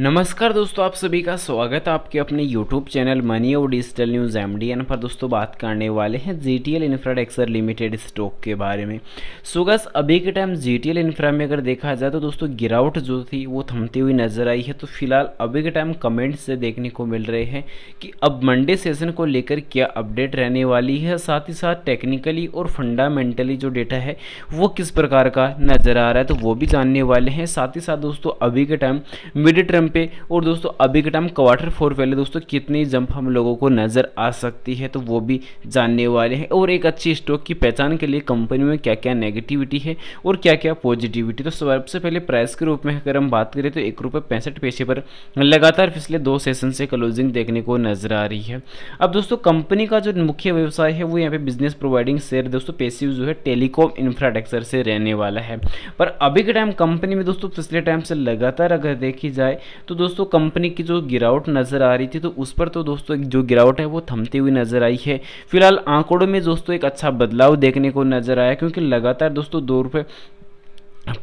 नमस्कार दोस्तों आप सभी का स्वागत है आपके अपने YouTube चैनल मनी और डिजिटल न्यूज़ एम पर दोस्तों बात करने वाले हैं G T L इंफ्राटेक्सर limited stock के बारे में सो गस अभी के time G T L infra में अगर देखा जाए तो दोस्तों गिरावट जो थी वो थमती हुई नज़र आई है तो फिलहाल अभी के टाइम कमेंट्स से देखने को मिल रहे हैं कि अब मंडे सेशन को लेकर क्या अपडेट रहने वाली है साथ ही साथ टेक्निकली और फंडामेंटली जो डेटा है वो किस प्रकार का नज़र आ रहा है तो वो भी जानने वाले हैं साथ ही साथ दोस्तों अभी के टाइम मिड टर्म टाइम पे और दोस्तों अभी के टाइम क्वार्टर फोर पहले दोस्तों कितनी जंप हम लोगों को नज़र आ सकती है तो वो भी जानने वाले हैं और एक अच्छी स्टॉक की पहचान के लिए कंपनी में क्या क्या नेगेटिविटी है और क्या क्या पॉजिटिविटी तो सबसे पहले प्राइस के रूप में अगर हम बात करें तो एक रुपये पैंसठ पैसे पर लगातार पिछले दो सेशन से क्लोजिंग देखने को नजर आ रही है अब दोस्तों कंपनी का जो मुख्य व्यवसाय है वो यहाँ पे बिजनेस प्रोवाइडिंग शेयर दोस्तों पेसिव जो है टेलीकॉम इंफ्रास्ट्रक्चर से रहने वाला है पर अभी के टाइम कंपनी में दोस्तों पिछले टाइम से लगातार अगर देखी जाए तो दोस्तों कंपनी की जो गिरावट नज़र आ रही थी तो उस पर तो दोस्तों जो गिरावट है वो थमती हुई नज़र आई है फिलहाल आंकड़ों में दोस्तों एक अच्छा बदलाव देखने को नज़र आया क्योंकि लगातार दोस्तों दो रुपये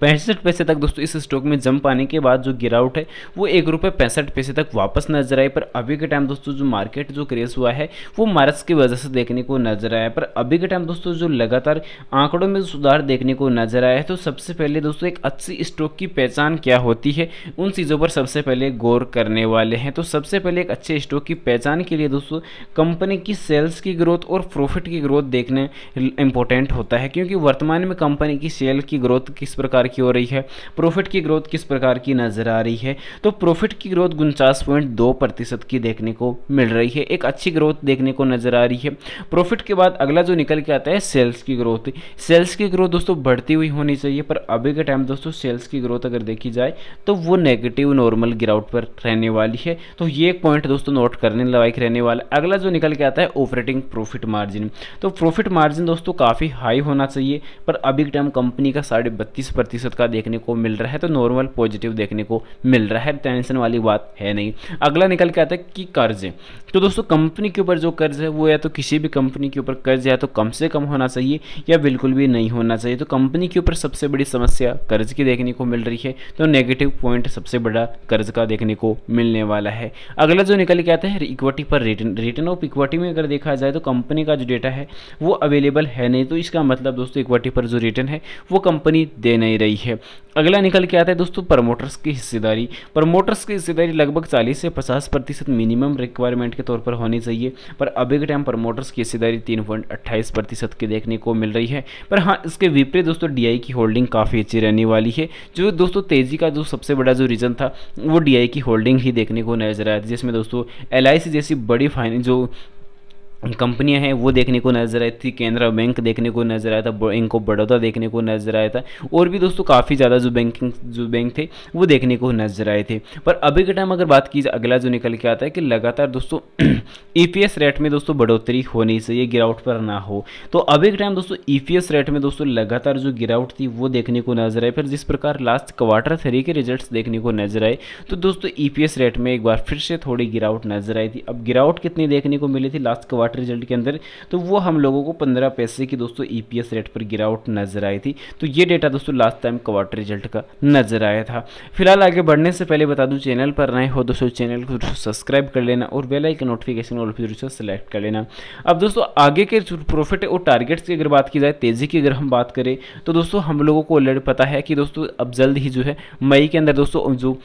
पैंसठ पैसे तक दोस्तों इस स्टॉक में जंप आने के बाद जो गिरावट है वो एक रुपये पैंसठ पैसे तक वापस नजर आई पर अभी के टाइम दोस्तों जो मार्केट जो क्रेज हुआ है वो मार्च की वजह से देखने को नजर आया पर अभी के टाइम दोस्तों जो लगातार आंकड़ों में सुधार देखने को नजर आया है तो सबसे पहले दोस्तों एक अच्छी स्टॉक की पहचान क्या होती है उन चीज़ों पर सबसे पहले गौर करने वाले हैं तो सबसे पहले एक अच्छे स्टॉक की पहचान के लिए दोस्तों कंपनी की सेल्स की ग्रोथ और प्रॉफिट की ग्रोथ देखने इंपॉर्टेंट होता है क्योंकि वर्तमान में कंपनी की सेल की ग्रोथ किस प्रकार प्रकार की हो रही है प्रॉफिट की ग्रोथ किस प्रकार की नज़र आ रही है तो प्रॉफिट की ग्रोथ उनचास पॉइंट दो प्रतिशत की देखने को मिल रही है एक अच्छी ग्रोथ देखने को नज़र आ रही है प्रॉफिट के बाद अगला जो निकल के आता है सेल्स की ग्रोथ सेल्स की ग्रोथ दोस्तों बढ़ती हुई होनी चाहिए पर अभी के टाइम दोस्तों सेल्स की ग्रोथ अगर देखी जाए तो वो नेगेटिव नॉर्मल गिरावट पर रहने वाली है तो ये एक पॉइंट दोस्तों नोट करने लायक रहने वाला अगला जो निकल के आता है ऑपरेटिंग प्रॉफिट मार्जिन तो प्रॉफिट मार्जिन दोस्तों काफ़ी हाई होना चाहिए पर अभी के टाइम कंपनी का साढ़े बत्तीस प्रतिशत का देखने को मिल रहा है तो नॉर्मल पॉजिटिव देखने को मिल रहा है टेंशन तो वाली बात है नहीं अगला निकल के आता है कि कर्ज तो दोस्तों कंपनी के ऊपर जो कर्ज है वो या तो किसी भी कंपनी के ऊपर कर्ज या तो कम से कम होना चाहिए या बिल्कुल भी नहीं होना चाहिए तो कंपनी के ऊपर सबसे बड़ी समस्या कर्ज की देखने को मिल रही है तो नेगेटिव पॉइंट सबसे बड़ा कर्ज का देखने को मिलने वाला है अगला जो निकल के आता है इक्विटी पर रिटर्न रिटर्न ऑफ इक्विटी में अगर देखा जाए तो कंपनी का जो डेटा है वो अवेलेबल है नहीं तो इसका मतलब दोस्तों इक्विटी पर जो रिटर्न है वो कंपनी दे नहीं रही है अगला निकल के आता है दोस्तों प्रमोटर्स की हिस्सेदारी प्रमोटर्स की हिस्सेदारी लगभग 40 से 50 प्रतिशत मिनिमम रिक्वायरमेंट के तौर पर होनी चाहिए पर अभी के टाइम प्रमोटर्स की हिस्सेदारी तीन पॉइंट अट्ठाईस प्रतिशत की देखने को मिल रही है पर हाँ इसके विपरीत दोस्तों डी की होल्डिंग काफ़ी अच्छी रहने वाली है जो दोस्तों तेज़ी का जो सबसे बड़ा जो रीज़न था वो डी की होल्डिंग ही देखने को नजर आया जिसमें दोस्तों एल जैसी बड़ी फाइन जो कंपनियां हैं वो देखने को नजर आई थी केनरा बैंक देखने को नजर आया था बैंक ऑफ बड़ौदा देखने को नजर आया था और भी दोस्तों काफ़ी ज़्यादा जो बैंकिंग जो बैंक थे वो देखने को नजर आए थे पर अभी के टाइम अगर बात की जाए अगला जो निकल के आता है कि लगातार दोस्तों ई रेट e में दोस्तों बढ़ोतरी होनी चाहिए गिरावट पर ना हो तो अभी के टाइम दोस्तों ई e रेट में दोस्तों लगातार जो गिरावट थी वो देखने को नजर आई फिर जिस प्रकार लास्ट क्वार्टर थ्री के रिजल्ट देखने को नजर आए तो दोस्तों ई e रेट में एक बार फिर से थोड़ी गिरावट नजर आई थी अब गिरावट कितनी देखने को मिली थी लास्ट क्वार्टर क्वार्टर रिजल्ट के अंदर तो वो हम लोगों को पंद्रह पैसे की दोस्तों ई e रेट पर गिरावट नजर आई थी तो ये डेटा दोस्तों लास्ट टाइम क्वार्टर रिजल्ट का नजर आया था फिलहाल आगे बढ़ने से पहले बता दूँ चैनल पर नए हो दोस्तों चैनल को सब्सक्राइब कर लेना और बेल आइकन नोटिफिकेशन और फिर सेलेक्ट कर लेना अब दोस्तों आगे के प्रॉफिट और टारगेट्स की अगर बात की जाए तेज़ी की अगर हम बात करें तो दोस्तों हम लोगों को ऑलरेडी पता है कि दोस्तों अब जल्द ही जो है मई के अंदर दोस्तों जो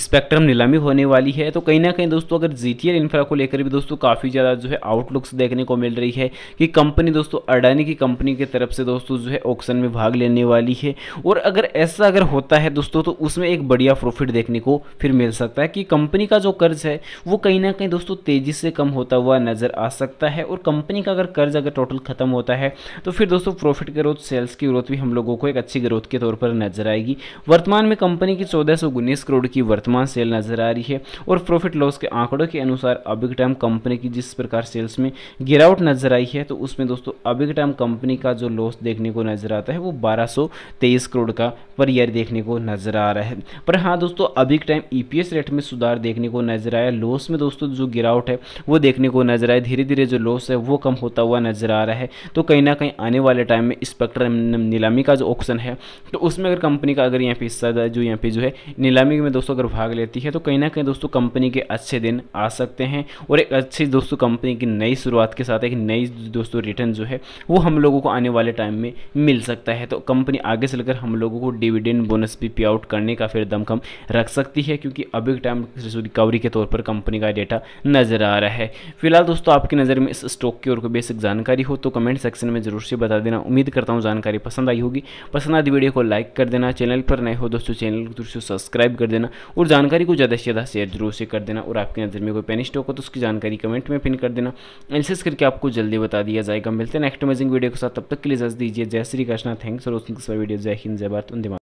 स्पेक्ट्रम नीलामी होने वाली है तो कहीं ना कहीं दोस्तों अगर जी टी इन्फ्रा को लेकर भी दोस्तों काफ़ी ज़्यादा जो है आउटलुक्स देखने को मिल रही है कि कंपनी दोस्तों अडानी की कंपनी की तरफ से दोस्तों जो है ऑक्शन में भाग लेने वाली है और अगर ऐसा अगर होता है दोस्तों तो उसमें एक बढ़िया प्रॉफिट देखने को फिर मिल सकता है कि कंपनी का जो कर्ज है वो कहीं ना कहीं दोस्तों तेज़ी से कम होता हुआ नज़र आ सकता है और कंपनी का अगर कर्ज अगर टोटल ख़त्म होता है तो फिर दोस्तों प्रॉफिट ग्रोथ सेल्स की ग्रोथ भी हम लोगों को एक अच्छी ग्रोथ के तौर पर नजर आएगी वर्तमान में कंपनी की चौदह करोड़ की वर्त वर्तमान सेल नजर आ रही है और प्रॉफिट लॉस के आंकड़ों के अनुसार अभी के टाइम कंपनी की जिस प्रकार सेल्स में गिरावट नजर आई है तो उसमें दोस्तों अभी के टाइम कंपनी का जो लॉस देखने को नजर आता है वो बारह करोड़ का पर ईयर देखने को नजर आ रहा है पर हाँ दोस्तों अभी के टाइम ई e रेट में सुधार देखने को नजर आया लॉस में दोस्तों जो गिरावट है वो देखने को नजर आया धीरे धीरे जो लॉस है वो कम होता हुआ नजर आ रहा है तो कहीं ना कहीं आने वाले टाइम में स्पेक्ट्रम नीलामी का जो ऑप्शन है तो उसमें अगर कंपनी का अगर यहाँ पे हिस्सा जो यहाँ पे जो है नीलामी में दोस्तों अगर भाग लेती है तो कहीं ना कहीं दोस्तों कंपनी के अच्छे दिन आ सकते हैं और एक अच्छी दोस्तों कंपनी की नई शुरुआत के साथ एक नई दोस्तों रिटर्न जो है वो हम लोगों को आने वाले टाइम में मिल सकता है तो कंपनी आगे से लेकर हम लोगों को डिविडेंड बोनस भी पे आउट करने का फिर दमखम रख सकती है क्योंकि अभी टाइम रिकवरी के तौर पर कंपनी का डेटा नज़र आ रहा है फिलहाल दोस्तों आपकी नज़र में इस स्टॉक की और कोई बेसिक जानकारी हो तो कमेंट सेक्शन में ज़रूर से बता देना उम्मीद करता हूँ जानकारी पसंद आई होगी पसंद आदि वीडियो को लाइक कर देना चैनल पर नए हो दोस्तों चैनल को सब्सक्राइब कर देना और जानकारी को ज़्यादा से ज़्यादा शेयर जरूर से कर देना और आपकी नज़र में कोई पेनी स्टॉक हो तो उसकी जानकारी कमेंट में पिन कर देना एनसेस करके आपको जल्दी बता दिया जाएगा मिलते हैं नेक्स्ट अमेजिंग वीडियो के साथ तब तक के लिए जज दीजिए जय श्री कृष्णा थैंक्स और उसकी वीडियो जय हिंद जय भारत उन